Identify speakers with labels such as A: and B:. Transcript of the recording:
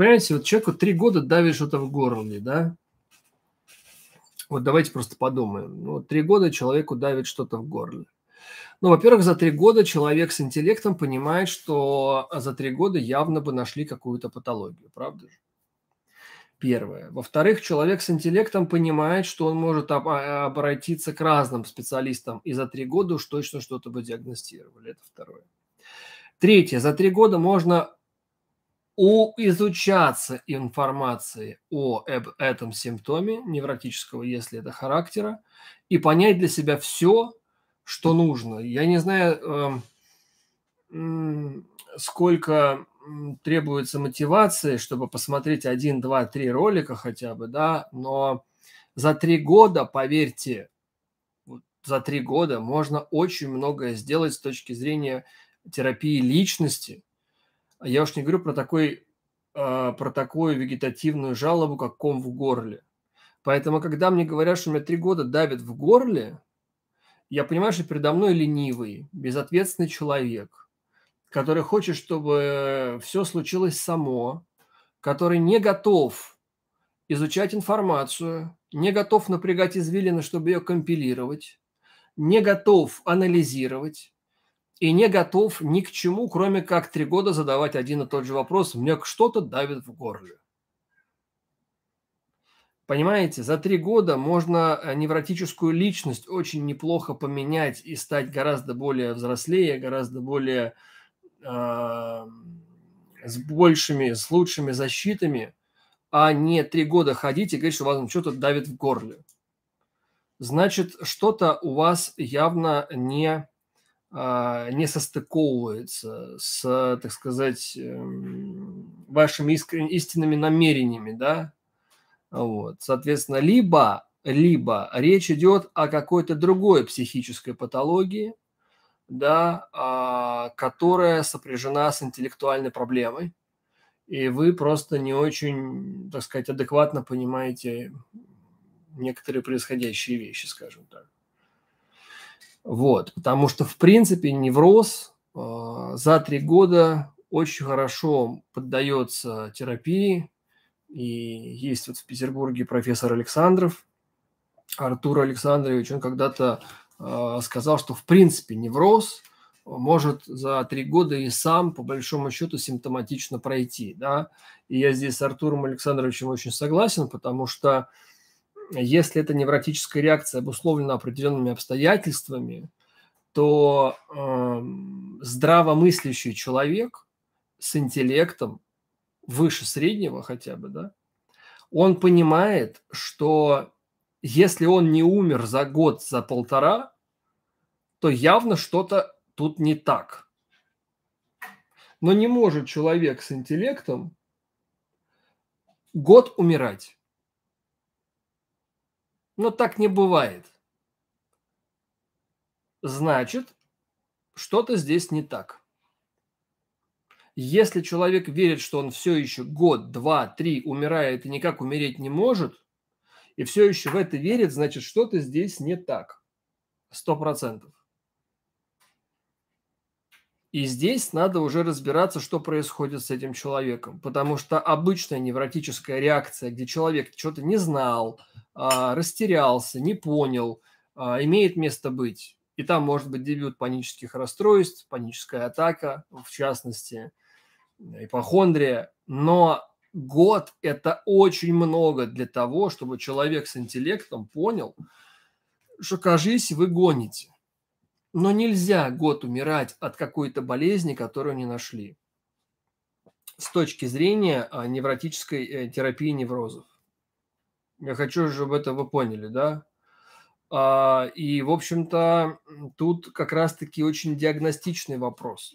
A: Понимаете, вот человеку три года давит что-то в горле, да? Вот давайте просто подумаем. Ну, три года человеку давит что-то в горле. Ну, во-первых, за три года человек с интеллектом понимает, что за три года явно бы нашли какую-то патологию, правда же? Первое. Во-вторых, человек с интеллектом понимает, что он может об- а, обратиться к разным специалистам, и за три года уж точно что-то бы диагностировали. Это второе. Третье. За три года можно у, изучаться информации о об этом симптоме невротического, если это характера, и понять для себя все, что нужно. Я не знаю, эм, сколько требуется мотивации, чтобы посмотреть один, два, три ролика хотя бы, да, но за три года, поверьте, за три года можно очень многое сделать с точки зрения терапии личности – я уж не говорю про, такой, а, про такую вегетативную жалобу, как ком в горле. Поэтому, когда мне говорят, что у меня три года давит в горле, я понимаю, что передо мной ленивый, безответственный человек, который хочет, чтобы все случилось само, который не готов изучать информацию, не готов напрягать извилины, чтобы ее компилировать, не готов анализировать, и не готов ни к чему, кроме как три года задавать один и тот же вопрос. Мне что-то давит в горле. Понимаете, за три года можно э, невротическую личность очень неплохо поменять и стать гораздо более взрослее, гораздо более э, с большими, с лучшими защитами, а не три года ходить и говорить, что у вас что-то давит в горле. Значит, что-то у вас явно не а, не состыковывается с, так сказать, эм, вашими искрен... истинными намерениями, да? Вот. Соответственно, либо, либо речь идет о какой-то другой психической патологии, да, а, которая сопряжена с интеллектуальной проблемой, и вы просто не очень, так сказать, адекватно понимаете некоторые происходящие вещи, скажем так. Вот, потому что, в принципе, невроз э, за три года очень хорошо поддается терапии. И есть вот в Петербурге профессор Александров, Артур Александрович, он когда-то э, сказал, что, в принципе, невроз может за три года и сам, по большому счету, симптоматично пройти. Да? И я здесь с Артуром Александровичем очень согласен, потому что э, если эта невротическая реакция обусловлена определенными обстоятельствами, то э, здравомыслящий человек с интеллектом выше среднего хотя бы, да, он понимает, что если он не умер за год, за полтора, то явно что-то тут не так. Но не может человек с интеллектом год умирать. Но так не бывает. Значит, что-то здесь не так. Если человек верит, что он все еще год, два, три умирает и никак умереть не может, и все еще в это верит, значит, что-то здесь не так. Сто процентов. И здесь надо уже разбираться, что происходит с этим человеком. Потому что обычная невротическая реакция, где человек что-то не знал – а, растерялся, не понял, а, имеет место быть. И там может быть дебют панических расстройств, паническая атака, в частности, э, ипохондрия. Но год – это очень много для того, чтобы человек с интеллектом понял, что, кажись, вы гоните. Но нельзя год умирать от какой-то болезни, которую не нашли с точки зрения а, невротической э, терапии неврозов. Я хочу, чтобы это вы поняли, да? А, и, в общем-то, тут как раз-таки очень диагностичный вопрос.